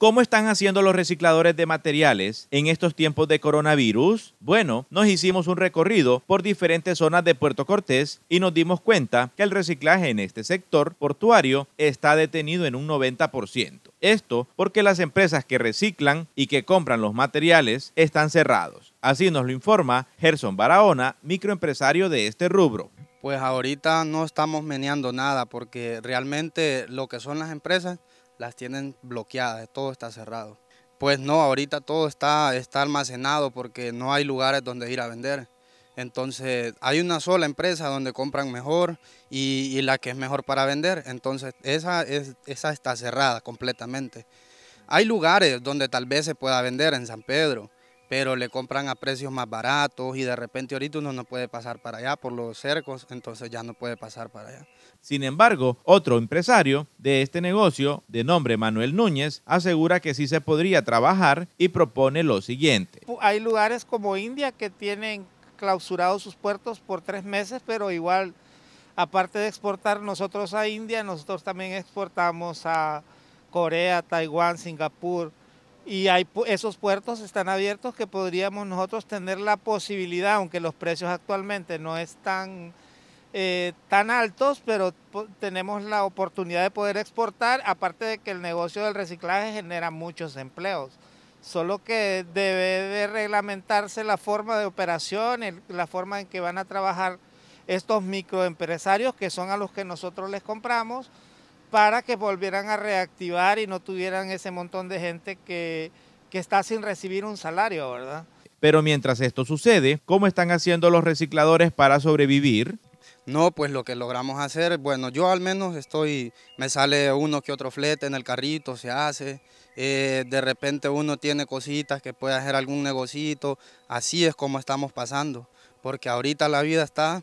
¿Cómo están haciendo los recicladores de materiales en estos tiempos de coronavirus? Bueno, nos hicimos un recorrido por diferentes zonas de Puerto Cortés y nos dimos cuenta que el reciclaje en este sector portuario está detenido en un 90%. Esto porque las empresas que reciclan y que compran los materiales están cerrados. Así nos lo informa Gerson Barahona, microempresario de este rubro. Pues ahorita no estamos meneando nada porque realmente lo que son las empresas las tienen bloqueadas, todo está cerrado. Pues no, ahorita todo está, está almacenado porque no hay lugares donde ir a vender. Entonces hay una sola empresa donde compran mejor y, la que es mejor para vender. Entonces esa, esa está cerrada completamente. Hay lugares donde tal vez se pueda vender en San Pedro, pero le compran a precios más baratos y de repente ahorita uno no puede pasar para allá por los cercos, entonces ya no puede pasar para allá. Sin embargo, otro empresario de este negocio, de nombre Manuel Núñez, asegura que sí se podría trabajar y propone lo siguiente. Hay lugares como India que tienen clausurados sus puertos por tres meses, pero igual, aparte de exportar nosotros a India, nosotros también exportamos a Corea, Taiwán, Singapur, y hay, esos puertos están abiertos que podríamos nosotros tener la posibilidad, aunque los precios actualmente no están eh, tan altos, pero tenemos la oportunidad de poder exportar, aparte de que el negocio del reciclaje genera muchos empleos. Solo que debe de reglamentarse la forma de operación, la forma en que van a trabajar estos microempresarios que son a los que nosotros les compramos para que volvieran a reactivar y no tuvieran ese montón de gente que, está sin recibir un salario, ¿verdad? Pero mientras esto sucede, ¿cómo están haciendo los recicladores para sobrevivir? No, pues lo que logramos hacer, bueno, yo al menos estoy, me sale uno que otro flete en el carrito, se hace, eh, de repente uno tiene cositas que puede hacer algún negocito, así es como estamos pasando, porque ahorita la vida está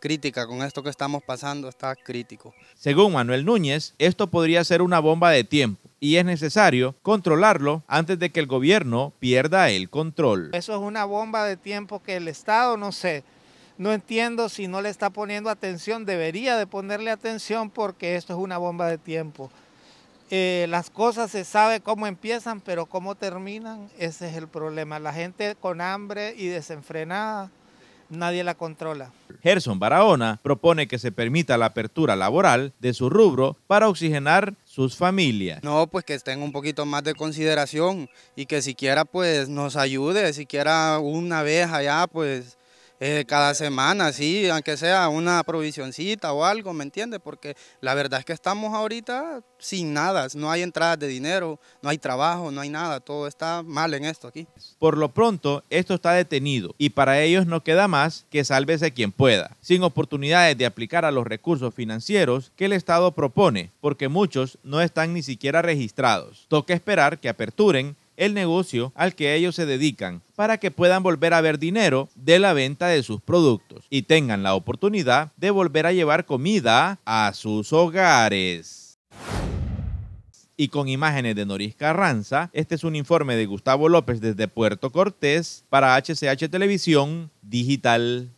crítica con esto que estamos pasando, está crítico. Según Manuel Núñez, esto podría ser una bomba de tiempo y es necesario controlarlo antes de que el gobierno pierda el control. Eso es una bomba de tiempo que el Estado, no sé, no entiendo si no le está poniendo atención, debería de ponerle atención porque esto es una bomba de tiempo. Eh, las cosas se sabe cómo empiezan, pero cómo terminan, ese es el problema. La gente con hambre y desenfrenada nadie la controla. Gerson Barahona propone que se permita la apertura laboral de su rubro para oxigenar sus familias. No, pues que estén un poquito más de consideración y que siquiera pues nos ayude, siquiera una vez allá pues eh, cada semana, sí, aunque sea una provisioncita o algo, ¿me entiendes? Porque la verdad es que estamos ahorita sin nada, no hay entradas de dinero, no hay trabajo, no hay nada, todo está mal en esto aquí. Por lo pronto, esto está detenido y para ellos no queda más que sálvese quien pueda, sin oportunidades de aplicar a los recursos financieros que el Estado propone, porque muchos no están ni siquiera registrados. Toca esperar que aperturen el negocio al que ellos se dedican para que puedan volver a ver dinero de la venta de sus productos y tengan la oportunidad de volver a llevar comida a sus hogares y con imágenes de Noris Carranza. Este es un informe de Gustavo López desde Puerto Cortés para HCH Televisión Digital.